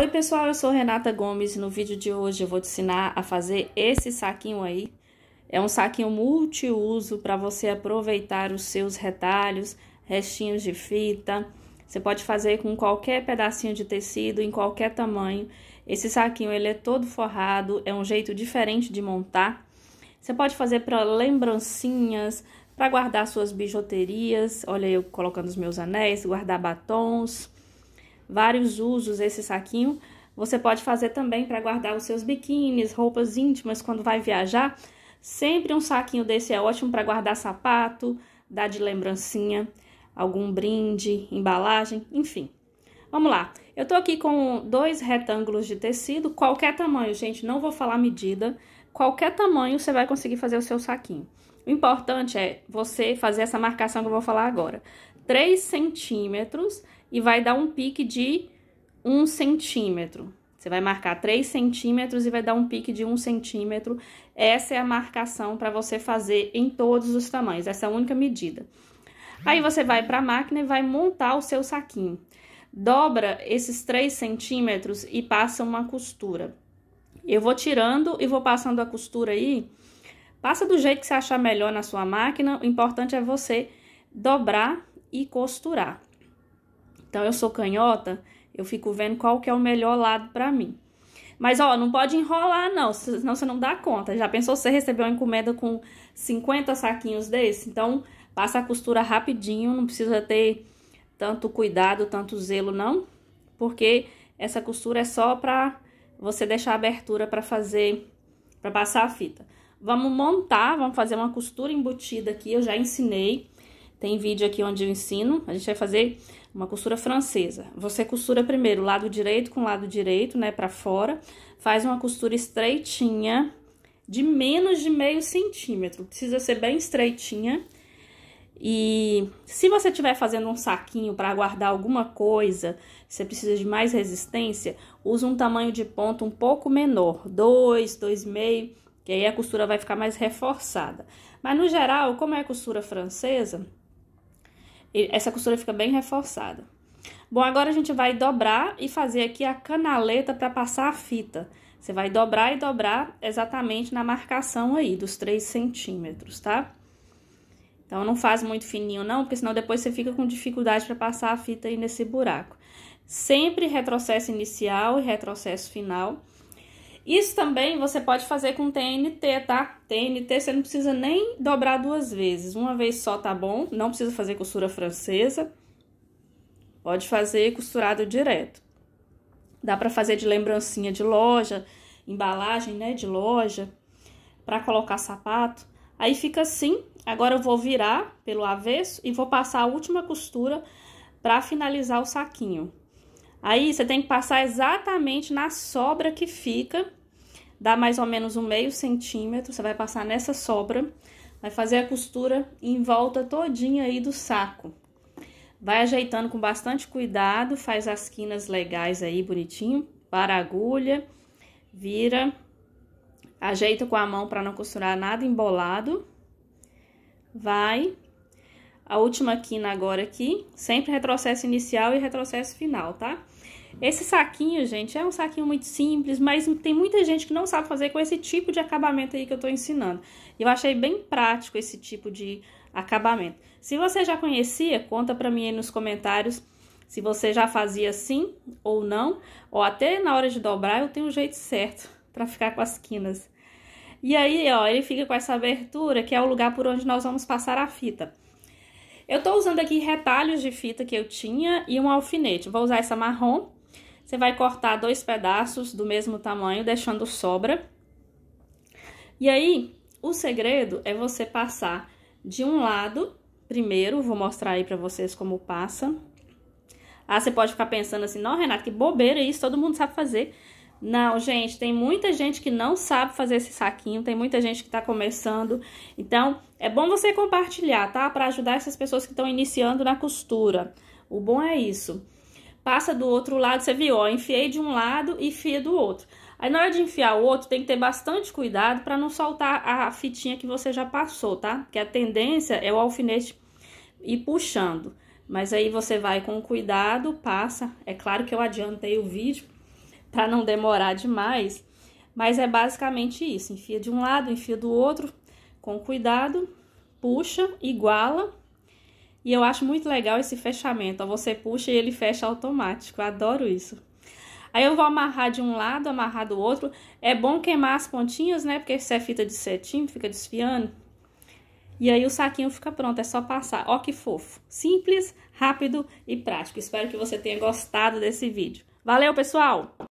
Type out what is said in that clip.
Oi pessoal, eu sou Renata Gomes e no vídeo de hoje eu vou te ensinar a fazer esse saquinho aí. É um saquinho multiuso para você aproveitar os seus retalhos, restinhos de fita. Você pode fazer com qualquer pedacinho de tecido, em qualquer tamanho. Esse saquinho ele é todo forrado, é um jeito diferente de montar. Você pode fazer para lembrancinhas, para guardar suas bijuterias. Olha eu colocando os meus anéis, guardar batons vários usos esse saquinho. Você pode fazer também para guardar os seus biquínis, roupas íntimas quando vai viajar. Sempre um saquinho desse é ótimo para guardar sapato, dar de lembrancinha, algum brinde, embalagem, enfim. Vamos lá. Eu tô aqui com dois retângulos de tecido, qualquer tamanho, gente, não vou falar medida. Qualquer tamanho você vai conseguir fazer o seu saquinho. O importante é você fazer essa marcação que eu vou falar agora. 3 centímetros e vai dar um pique de 1 centímetro. Você vai marcar 3 centímetros e vai dar um pique de 1 centímetro. Essa é a marcação para você fazer em todos os tamanhos, essa é a única medida. Aí você vai para a máquina e vai montar o seu saquinho. Dobra esses 3 centímetros e passa uma costura. Eu vou tirando e vou passando a costura aí. Passa do jeito que você achar melhor na sua máquina. O importante é você dobrar e costurar. Então eu sou canhota, eu fico vendo qual que é o melhor lado para mim. Mas ó, não pode enrolar não, senão você não dá conta. Já pensou você receber uma encomenda com 50 saquinhos desse? Então passa a costura rapidinho, não precisa ter tanto cuidado, tanto zelo não, porque essa costura é só para você deixar a abertura para fazer para passar a fita. Vamos montar, vamos fazer uma costura embutida aqui, eu já ensinei tem vídeo aqui onde eu ensino. A gente vai fazer uma costura francesa. Você costura primeiro lado direito com lado direito, né, pra fora. Faz uma costura estreitinha, de menos de meio centímetro. Precisa ser bem estreitinha. E se você estiver fazendo um saquinho para guardar alguma coisa, você precisa de mais resistência, usa um tamanho de ponto um pouco menor, 2, 2,5, que aí a costura vai ficar mais reforçada. Mas no geral, como é costura francesa, essa costura fica bem reforçada. Bom, agora a gente vai dobrar e fazer aqui a canaleta para passar a fita. Você vai dobrar e dobrar exatamente na marcação aí dos 3 centímetros, tá? Então, não faz muito fininho não, porque senão depois você fica com dificuldade para passar a fita aí nesse buraco. Sempre retrocesso inicial e retrocesso final. Isso também você pode fazer com TNT, tá? TNT você não precisa nem dobrar duas vezes. Uma vez só tá bom, não precisa fazer costura francesa. Pode fazer costurado direto. Dá para fazer de lembrancinha de loja, embalagem, né, de loja, para colocar sapato. Aí fica assim. Agora eu vou virar pelo avesso e vou passar a última costura para finalizar o saquinho. Aí você tem que passar exatamente na sobra que fica dá mais ou menos um meio centímetro, você vai passar nessa sobra, vai fazer a costura em volta todinha aí do saco. Vai ajeitando com bastante cuidado, faz as quinas legais aí bonitinho, para a agulha, vira, ajeita com a mão para não costurar nada embolado. Vai a última quina agora aqui, sempre retrocesso inicial e retrocesso final, tá? Esse saquinho, gente, é um saquinho muito simples, mas tem muita gente que não sabe fazer com esse tipo de acabamento aí que eu tô ensinando. Eu achei bem prático esse tipo de acabamento. Se você já conhecia, conta pra mim aí nos comentários se você já fazia assim ou não, ou até na hora de dobrar eu tenho o um jeito certo para ficar com as quinas. E aí, ó, ele fica com essa abertura, que é o lugar por onde nós vamos passar a fita. Eu tô usando aqui retalhos de fita que eu tinha e um alfinete. Vou usar essa marrom você vai cortar dois pedaços do mesmo tamanho, deixando sobra. E aí, o segredo é você passar de um lado primeiro, vou mostrar aí para vocês como passa. Ah, você pode ficar pensando assim, não, Renata, que bobeira isso, todo mundo sabe fazer. Não, gente, tem muita gente que não sabe fazer esse saquinho, tem muita gente que tá começando. Então, é bom você compartilhar, tá? Para ajudar essas pessoas que estão iniciando na costura. O bom é isso passa do outro lado, você viu, ó, enfiei de um lado e fia do outro. Aí na hora de enfiar o outro, tem que ter bastante cuidado para não soltar a fitinha que você já passou, tá? Que a tendência é o alfinete ir puxando. Mas aí você vai com cuidado, passa. É claro que eu adiantei o vídeo para não demorar demais, mas é basicamente isso. Enfia de um lado, enfia do outro, com cuidado, puxa, iguala e eu acho muito legal esse fechamento. você puxa e ele fecha automático. Eu adoro isso. Aí eu vou amarrar de um lado, amarrar do outro. É bom queimar as pontinhas, né? Porque se é fita de cetim, fica desfiando. E aí o saquinho fica pronto, é só passar. Ó que fofo. Simples, rápido e prático. Espero que você tenha gostado desse vídeo. Valeu, pessoal!